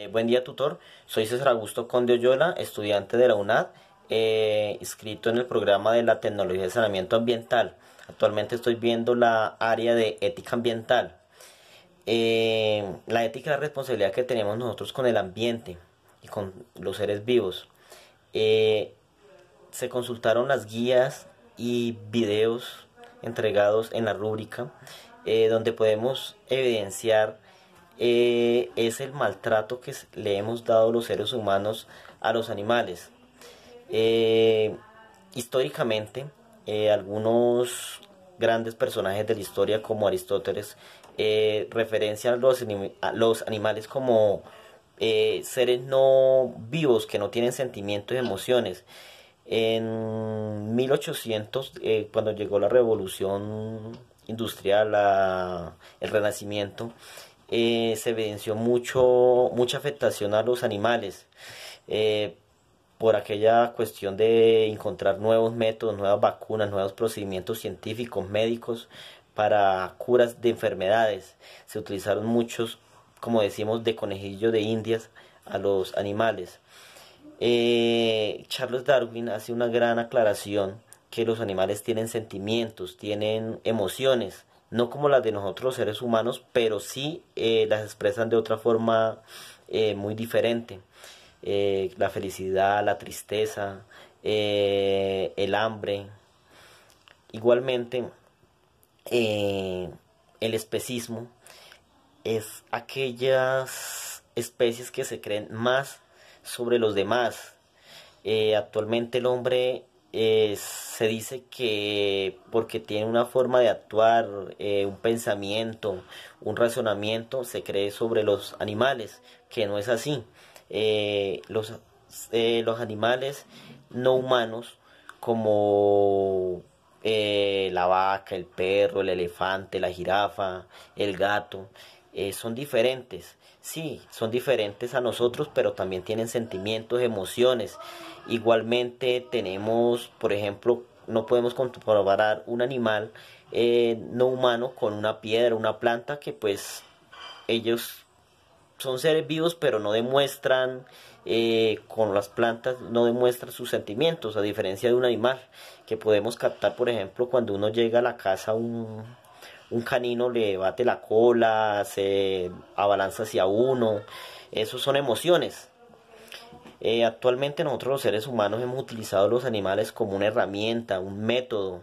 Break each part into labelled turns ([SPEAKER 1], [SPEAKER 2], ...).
[SPEAKER 1] Eh, buen día, tutor. Soy César Augusto Conde Oyola, estudiante de la UNAD, eh, inscrito en el programa de la tecnología de saneamiento ambiental. Actualmente estoy viendo la área de ética ambiental. Eh, la ética es la responsabilidad que tenemos nosotros con el ambiente y con los seres vivos. se consultaron las guías y videos entregados en la rúbrica donde podemos evidenciar eh, es el maltrato que le hemos dado los seres humanos a los animales. Eh, históricamente, eh, algunos grandes personajes de la historia como Aristóteles referencian a los animales como seres no vivos que no tienen sentimientos y emociones. En 1800, cuando llegó la revolución industrial, el renacimiento, eh, se evidenció mucho, mucha afectación a los animales eh, por aquella cuestión de encontrar nuevos métodos, nuevas vacunas, nuevos procedimientos científicos, médicos para curas de enfermedades. Se utilizaron muchos, como decimos, de conejillos de indias a los animales. Eh, Charles Darwin hace una gran aclaración que los animales tienen sentimientos, tienen emociones, no como las de nosotros seres humanos, pero sí eh, las expresan de otra forma eh, muy diferente. Eh, la felicidad, la tristeza, el hambre. Igualmente, el especismo es aquellas especies que se creen más sobre los demás. actualmente el hombre eh, se dice que porque tiene una forma de actuar, eh, un pensamiento, un razonamiento, se cree sobre los animales, que no es así. Eh, los, los animales no humanos, como la vaca, el perro, el elefante, la jirafa, el gato, eh, son diferentes. Sí, son diferentes a nosotros, pero también tienen sentimientos, emociones. Igualmente tenemos, por ejemplo, no podemos comparar un animal eh, no humano con una piedra, una planta, que pues ellos son seres vivos, pero no demuestran eh, con las plantas, no demuestran sus sentimientos, a diferencia de un animal que podemos captar, por ejemplo, cuando uno llega a la casa un un canino le bate la cola, se abalanza hacia uno. Esos son emociones. Eh, actualmente nosotros los seres humanos hemos utilizado los animales como una herramienta, un método,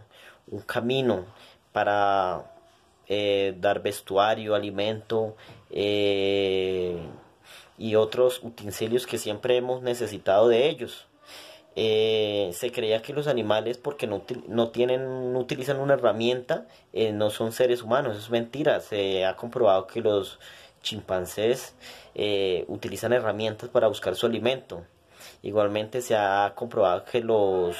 [SPEAKER 1] un camino para eh, dar vestuario, alimento eh, y otros utensilios que siempre hemos necesitado de ellos. Eh, se creía que los animales porque no, no tienen utilizan una herramienta eh, no son seres humanos eso es mentira se ha comprobado que los chimpancés eh, utilizan herramientas para buscar su alimento igualmente se ha comprobado que los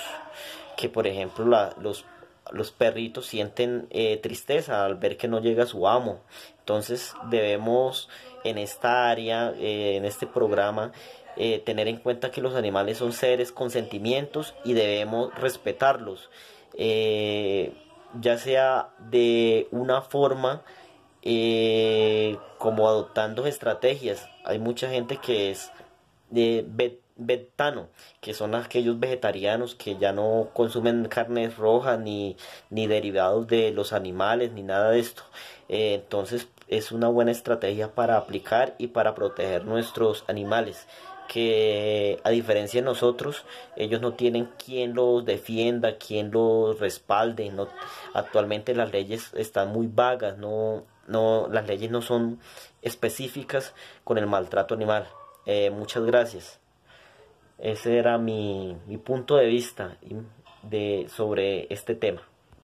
[SPEAKER 1] que por ejemplo los los perritos sienten tristeza al ver que no llega su amo entonces debemos en esta área en este programa eh, tener en cuenta que los animales son seres con sentimientos y debemos respetarlos, eh, ya sea de una forma eh, como adoptando estrategias. Hay mucha gente que es de vetano, que son aquellos vegetarianos que ya no consumen carnes rojas ni, derivados de los animales ni nada de esto. entonces es una buena estrategia para aplicar y para proteger nuestros animales que a diferencia de nosotros, ellos no tienen quien los defienda, quien los respalde. No, actualmente las leyes están muy vagas, no, no, las leyes no son específicas con el maltrato animal. Eh, muchas gracias. Ese era mi, mi punto de vista de, sobre este tema.